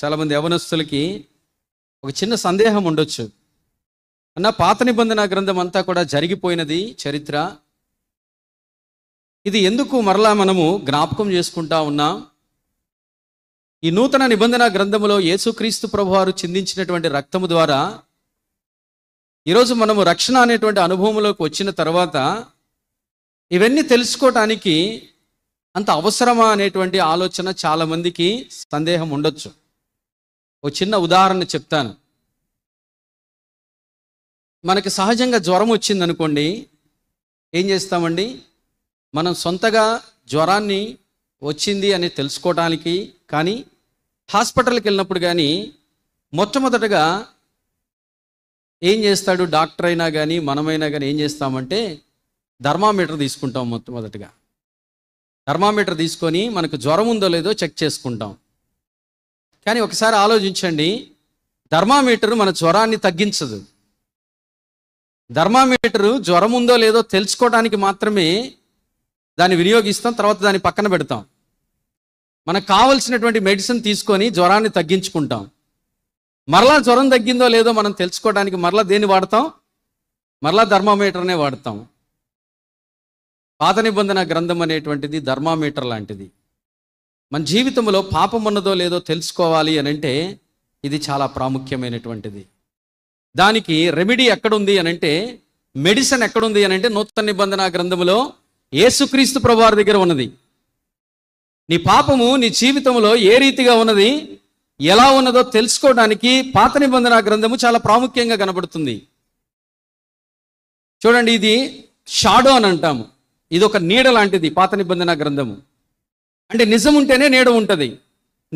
చాలామంది యవనస్తులకి ఒక చిన్న సందేహం ఉండొచ్చు అన్న పాత నిబంధన గ్రంథం అంతా కూడా జరిగిపోయినది చరిత్ర ఇది ఎందుకు మరలా మనము జ్ఞాపకం చేసుకుంటా ఉన్నాం ఈ నూతన నిబంధన గ్రంథములో యేసుక్రీస్తు ప్రభువారు చిందించినటువంటి రక్తము ద్వారా ఈరోజు మనము రక్షణ అనేటువంటి అనుభవంలోకి వచ్చిన తర్వాత ఇవన్నీ తెలుసుకోవటానికి అంత అవసరమా అనేటువంటి ఆలోచన చాలామందికి సందేహం ఉండొచ్చు ఓ చిన్న ఉదాహరణ చెప్తాను మనకి సహజంగా జ్వరం వచ్చింది అనుకోండి ఏం చేస్తామండి మనం సొంతగా జ్వరాన్ని వచ్చింది అని తెలుసుకోవడానికి కానీ హాస్పిటల్కి వెళ్ళినప్పుడు కానీ మొట్టమొదటగా ఏం చేస్తాడు డాక్టర్ అయినా కానీ మనమైనా కానీ ఏం చేస్తామంటే ధర్మామీటర్ తీసుకుంటాం మొట్టమొదటగా థర్మామీటర్ తీసుకొని మనకు జ్వరం ఉందో లేదో చెక్ చేసుకుంటాం కానీ ఒకసారి ఆలోచించండి ధర్మామీటరు మన జ్వరాన్ని తగ్గించదు ధర్మామీటరు జ్వరం ఉందో లేదో తెలుసుకోవడానికి మాత్రమే దాన్ని వినియోగిస్తాం తర్వాత దాన్ని పక్కన పెడతాం మనకు కావలసినటువంటి మెడిసిన్ తీసుకొని జ్వరాన్ని తగ్గించుకుంటాం మరలా జ్వరం తగ్గిందో లేదో మనం తెలుసుకోవడానికి మరలా దేన్ని వాడతాం మరలా ధర్మామీటర్నే వాడతాం పాత నిబంధన గ్రంథం అనేటువంటిది ధర్మామీటర్ లాంటిది మన జీవితంలో పాపం ఉన్నదో లేదో తెలుసుకోవాలి అని అంటే ఇది చాలా ప్రాముఖ్యమైనటువంటిది దానికి రెమెడీ ఎక్కడుంది అని అంటే మెడిసిన్ ఎక్కడుంది అని అంటే నూతన నిబంధన గ్రంథంలో ఏసుక్రీస్తు ప్రభువారి దగ్గర ఉన్నది నీ పాపము నీ జీవితంలో ఏ రీతిగా ఉన్నది ఎలా ఉన్నదో తెలుసుకోవడానికి పాత నిబంధన గ్రంథము చాలా ప్రాముఖ్యంగా కనబడుతుంది చూడండి ఇది షాడో అని అంటాము ఇది ఒక నీడ లాంటిది పాత నిబంధన గ్రంథము అంటే నిజం ఉంటేనే నీడ ఉంటుంది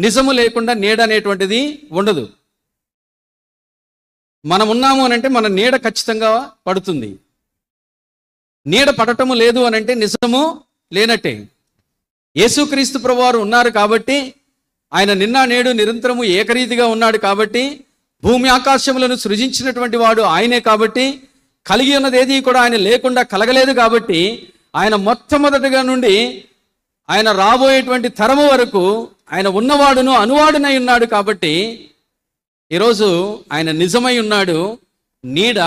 నిజము లేకుండా నీడ అనేటువంటిది ఉండదు మనం ఉన్నాము అనంటే మన నీడ ఖచ్చితంగా పడుతుంది నీడ పడటము లేదు అనంటే నిజము లేనట్టే యేసుక్రీస్తు ప్రభువారు ఉన్నారు కాబట్టి ఆయన నిన్న నేడు నిరంతరము ఏకరీతిగా ఉన్నాడు కాబట్టి భూమి ఆకాశములను సృజించినటువంటి వాడు ఆయనే కాబట్టి కలిగి ఉన్నదేది కూడా ఆయన లేకుండా కలగలేదు కాబట్టి ఆయన మొట్టమొదటిగా నుండి ఆయన రాబోయేటువంటి తరము వరకు ఆయన ఉన్నవాడును అనువాడునై ఉన్నాడు కాబట్టి ఈరోజు ఆయన నిజమై ఉన్నాడు నీడ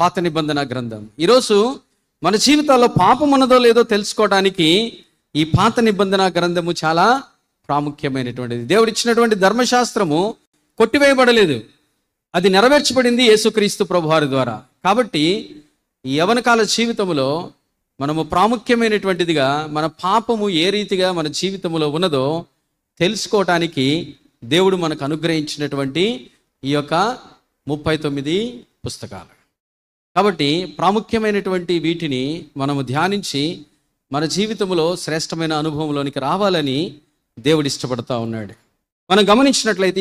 పాత నిబంధన గ్రంథం ఈరోజు మన జీవితాల్లో పాపం ఉన్నదో లేదో తెలుసుకోవడానికి ఈ పాత నిబంధన గ్రంథము చాలా ప్రాముఖ్యమైనటువంటిది దేవుడు ఇచ్చినటువంటి ధర్మశాస్త్రము కొట్టివేయబడలేదు అది నెరవేర్చబడింది యేసుక్రీస్తు ప్రభువారి ద్వారా కాబట్టి ఈ యవనకాల జీవితంలో మనము ప్రాముఖ్యమైనటువంటిదిగా మన పాపము ఏ రీతిగా మన జీవితంలో ఉన్నదో తెలుసుకోవటానికి దేవుడు మనకు అనుగ్రహించినటువంటి ఈ యొక్క ముప్పై తొమ్మిది పుస్తకాలు కాబట్టి ప్రాముఖ్యమైనటువంటి వీటిని మనము ధ్యానించి మన జీవితంలో శ్రేష్టమైన అనుభవంలోనికి రావాలని దేవుడు ఇష్టపడతా ఉన్నాడు మనం గమనించినట్లయితే